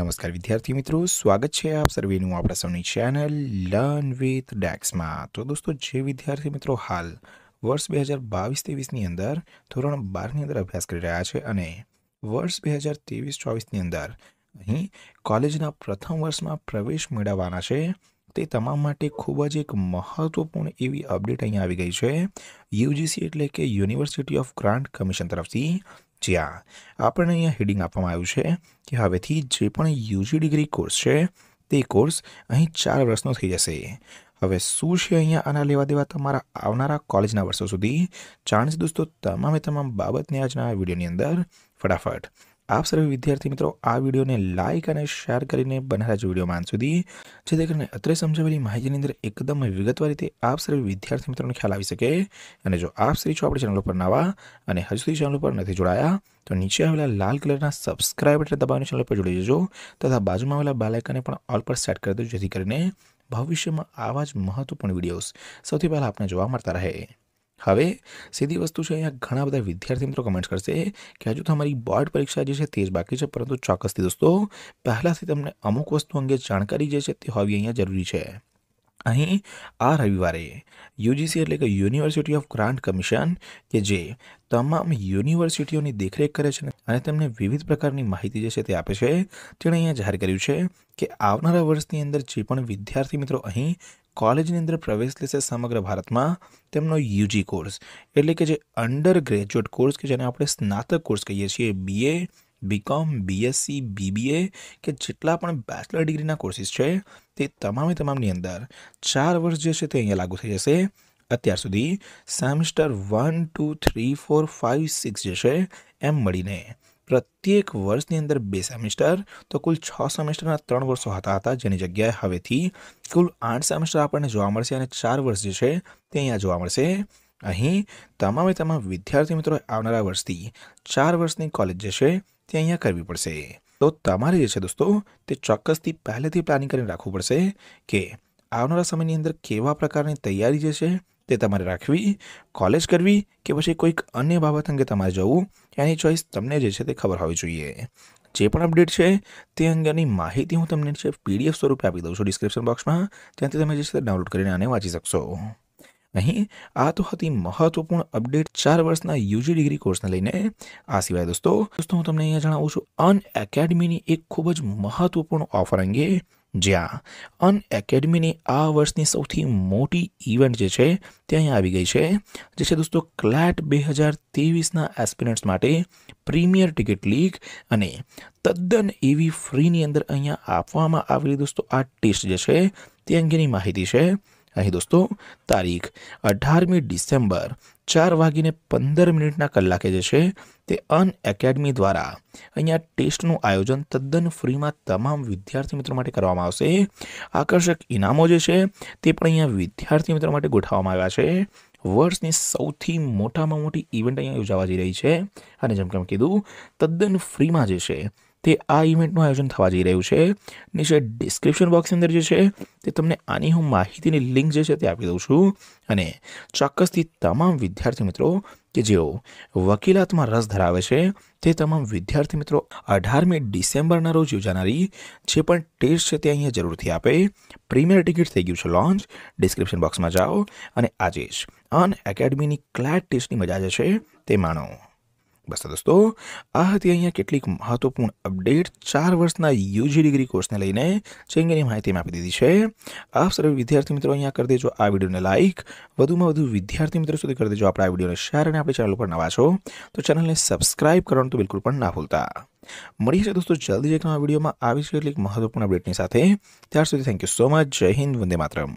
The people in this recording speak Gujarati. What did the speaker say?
નમસ્કાર વિદ્યાર્થી મિત્રો સ્વાગત છે આપ સર્વેનું આપણા સૌની ચેનલ લર્ન વિથ ડેક્સમાં તો દોસ્તો જે વિદ્યાર્થી મિત્રો હાલ વર્ષ બે હજાર બાવીસ ત્રેવીસની અંદર ધોરણ બારની અંદર અભ્યાસ કરી રહ્યા છે અને વર્ષ બે હજાર ત્રેવીસ ચોવીસની અંદર અહીં કોલેજના પ્રથમ વર્ષમાં પ્રવેશ મેળવવાના છે તે તમામ માટે ખૂબ જ એક મહત્વપૂર્ણ એવી અપડેટ અહીં આવી ગઈ છે યુજીસી એટલે કે યુનિવર્સિટી ઓફ ગ્રાન્ટ કમિશન તરફથી જ્યાં આપણને અહીંયા હેડિંગ આપવામાં આવ્યું છે કે હવેથી જે પણ યુજી ડિગ્રી કોર્સ છે તે કોર્સ અહીં ચાર વર્ષનો થઈ જશે હવે શું છે અહીંયા આના લેવા દેવા તમારા આવનારા કોલેજના વર્ષો સુધી જાણશે દોસ્તો તમામે તમામ બાબતને આજના વિડીયોની અંદર ફટાફટ આપ સર્વે વિદ્યાર્થી મિત્રો આ વિડીયોને લાઇક અને શેર કરીને બનારા વિડીયો માન સુધી જેથી કરીને અત્રે સમજાવેલી માહિતીની અંદર એકદમ વિગતવાર રીતે આપ સર્વે વિદ્યાર્થી મિત્રોને ખ્યાલ આવી શકે અને જો આપ શ્રી છો આપણી ચેનલ ઉપર નવા અને હજુ સુધી ચેનલ ઉપર નથી જોડાયા તો નીચે આવેલા લાલ કલરના સબસ્ક્રાઇબ એટલે દબાવીને ચેનલ પર જોડી જજો તથા બાજુમાં આવેલા બાલાઇકને પણ ઓલ પર સેટ કરી દેજો જેથી કરીને ભવિષ્યમાં આવા જ મહત્વપૂર્ણ વિડીયોઝ સૌથી પહેલાં આપને જોવા મળતા રહે હવે સીધી વસ્તુ છે અહીંયા ઘણા બધા વિદ્યાર્થી મિત્રો કમેન્ટ કરશે કે હજુ તમારી બોર્ડ પરીક્ષા જે છે તે જ બાકી છે પરંતુ ચોક્કસથી દોસ્તો પહેલાંથી તમને અમુક વસ્તુ અંગે જાણકારી જે છે તે હોવી અહીંયા જરૂરી છે અહીં આ રવિવારે યુજીસી એટલે કે યુનિવર્સિટી ઓફ ગ્રાન્ટ કમિશન કે જે તમામ યુનિવર્સિટીઓની દેખરેખ કરે છે અને તેમને વિવિધ પ્રકારની માહિતી જે છે તે આપે છે તેણે અહીંયા જાહેર કર્યું છે કે આવનારા વર્ષની અંદર જે પણ વિદ્યાર્થી મિત્રો અહીં કોલેજની અંદર પ્રવેશ લેશે સમગ્ર ભારતમાં તેમનો યુજી કોર્સ એટલે કે જે અંડર ગ્રેજ્યુએટ કોર્સ કે જેને આપણે સ્નાતક કોર્સ કહીએ છીએ બીએ બીકોમ બીએસસી બીબીએ કે જેટલા પણ બેચલર ડિગ્રીના કોર્સીસ છે તે તમામે તમામની અંદર ચાર વર્ષ જે છે તે અહીંયા લાગુ થઈ જશે અત્યાર સુધી semester one two three four five six જે છે એમ મળીને પ્રત્યેક વર્ષની અંદર બે સેમિસ્ટર તો કુલ છ સેમિસ્ટરના ત્રણ વર્ષો હતા હતા જેની જગ્યાએ હવેથી કુલ આઠ સેમિસ્ટર આપણને જોવા મળશે અને ચાર વર્ષ જે છે તે અહીંયા જોવા મળશે અહીં તમામે તમામ વિદ્યાર્થી મિત્રો આવનારા વર્ષથી ચાર વર્ષની કોલેજ જે છે તે અહીંયા કરવી પડશે તો તમારે જે છે દોસ્તો તે ચોક્કસથી પહેલેથી પ્લાનિંગ કરીને રાખવું પડશે કે આવનારા સમયની અંદર કેવા પ્રકારની તૈયારી જે છે તે તમારે રાખવી કોલેજ કરવી કે પછી કોઈક અન્ય બાબત અંગે તમારે જવું એની ચોઈસ તમને જે છે તે ખબર હોવી જોઈએ જે પણ અપડેટ છે તે અંગેની માહિતી હું તમને છે પીડીએફ સ્વરૂપે આપી દઉં છું ડિસ્ક્રિપ્શન બોક્સમાં ત્યાંથી તમે જે છે ડાઉનલોડ કરીને આને વાંચી શકશો અહીં આ તો હતી મહત્વપૂર્ણ અપડેટ ચાર વર્ષના યુજી ડિગ્રી કોર્સને લઈને આ સિવાય દોસ્તો દોસ્તો હું તમને અહીંયા જણાવું છું અન એકેડમીની એક ખૂબ જ મહત્વપૂર્ણ ઓફર અંગે જ્યાં અનએકેડમીની આ વર્ષની સૌથી મોટી ઇવેન્ટ જે છે તે અહીં આવી ગઈ છે જે છે દોસ્તો ક્લેટ બે હજાર ત્રેવીસના એસ્પિરન્ટ્સ માટે પ્રીમિયર ટિકિટ લીગ અને તદ્દન એવી ફ્રીની અંદર અહીંયા આપવામાં આવેલી દોસ્તો આ ટેસ્ટ જે છે તે અંગેની માહિતી છે અહીં દોસ્તો તારીખ અઢારમી ડિસેમ્બર ચાર વાગીને પંદર મિનિટના કલાકે જે છે તે અન એકેડમી દ્વારા અહીંયા ટેસ્ટનું આયોજન તદ્દન ફ્રીમાં તમામ વિદ્યાર્થી મિત્રો માટે કરવામાં આવશે આકર્ષક ઇનામો જે છે તે પણ અહીંયા વિદ્યાર્થી મિત્રો માટે ગોઠવવામાં આવ્યા છે વર્ષની સૌથી મોટામાં મોટી ઇવેન્ટ અહીંયા યોજાવા જઈ રહી છે અને જેમ કે કીધું તદ્દન ફ્રીમાં જે છે તે આ ઇવેન્ટનું આયોજન થવા જઈ રહ્યું છે નીચે ડિસ્ક્રિપ્શન બોક્સની અંદર જે છે તે તમને આની હું માહિતીની લિંક જે છે તે આપી દઉં છું અને ચોક્કસથી તમામ વિદ્યાર્થી મિત્રો કે જેઓ વકીલાતમાં રસ ધરાવે છે તે તમામ વિદ્યાર્થી મિત્રો અઢારમી ડિસેમ્બરના રોજ યોજાનારી જે પણ ટેસ્ટ છે તે અહીંયા જરૂરથી આપે પ્રીમિયર ટિકિટ થઈ ગયું છે લોન્ચ ડિસ્ક્રિપ્શન બોક્સમાં જાઓ અને આજે જ અન એકેડમીની ક્લેટ ટેસ્ટની મજા જે છે તે માણો બસ દોસ્તો આ હતી અહીંયા કેટલીક મહત્વપૂર્ણ અપડેટ ચાર વર્ષના યુજી ડિગ્રી કોર્સને લઈને જે અંગેની માહિતી આપી દીધી છે આપ સર્વે વિદ્યાર્થી મિત્રો અહીંયા કરી દેજો આ વિડીયોને લાઇક વધુમાં વધુ વિદ્યાર્થી મિત્રો સુધી કરી દેજો આપણે આ વિડીયોને શેર અને આપણી ચેનલ ઉપર નવા છો તો ચેનલને સબસ્ક્રાઇબ કરવાનું તો બિલકુલ પણ ના ભૂલતા મળીએ છીએ દોસ્તો જલ્દી એક નવા વિડીયોમાં આવી છે કેટલીક મહત્વપૂર્ણ અપડેટની સાથે ત્યાર સુધી થેન્ક યુ સો મચ જય હિન્દ વંદે માતરમ